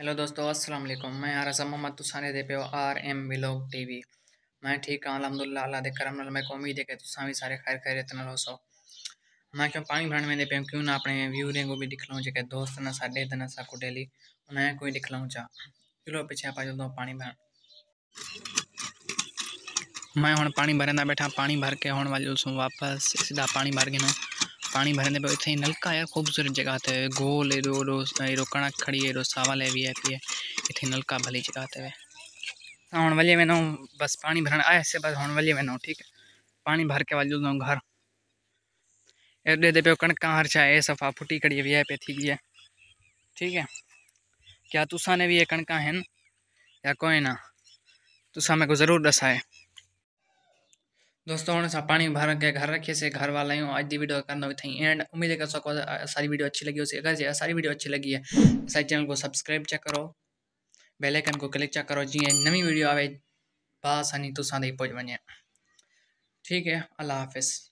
hello दोस्तों अस्सलाम वालेकुम मैं आरसा मोहम्मद तुसाने दे पे आर एम ब्लॉग टीवी मैं ठीक हाँ अलहमदिल्ला अल्लाह दे करम मैं को उम्मीद है कि तुसा भी सारे खैर खैरियत नाल सो मैं क्यों पानी भरण में दे पे क्यों ना अपने व्यूरें को भी दिख लूँ जेके दोस्त ना साडे ते ना सा को डेली उन्हें कोई दिख लूँ चा चलो पीछे आप जो पानी भर मैं हूँ पानी भरना बैठा पानी भर के हूँ वाल वापस सीधा पानी भर गया पानी भरने पे इतनी नलका है खूबसूरत जगह ते गोल एरो एरो कणक खड़ी एरो सावल है वी आई पी है इतनी नलका भली जगह है वे हूँ वली वेंदा बस पानी भरने आए से बस हूँ वली वेंदा ठीक है पानी भर के वली हूँ घर एडे दे पे कणक हर चाहे सफ़ा फुटी खड़ी वी आई पे थी है ठीक है क्या तुसा ने भी ये कणक हैं या कोई ना तुसा मेरे को ज़रूर दसाए दोस्तों हूँ पानी भर के घर रखे से घर वाले हूँ आज की वीडियो करना थी एंड उम्मीद है कर सको सारी वीडियो अच्छी लगी उसे अगर सारी वीडियो अच्छी लगी है सारे चैनल को सब्सक्राइब चेक करो बेल आइकन को क्लिक चेक करो जी नवी वीडियो आए बासानी तुसा पहुँच वजे ठीक है अल्लाह हाफिज़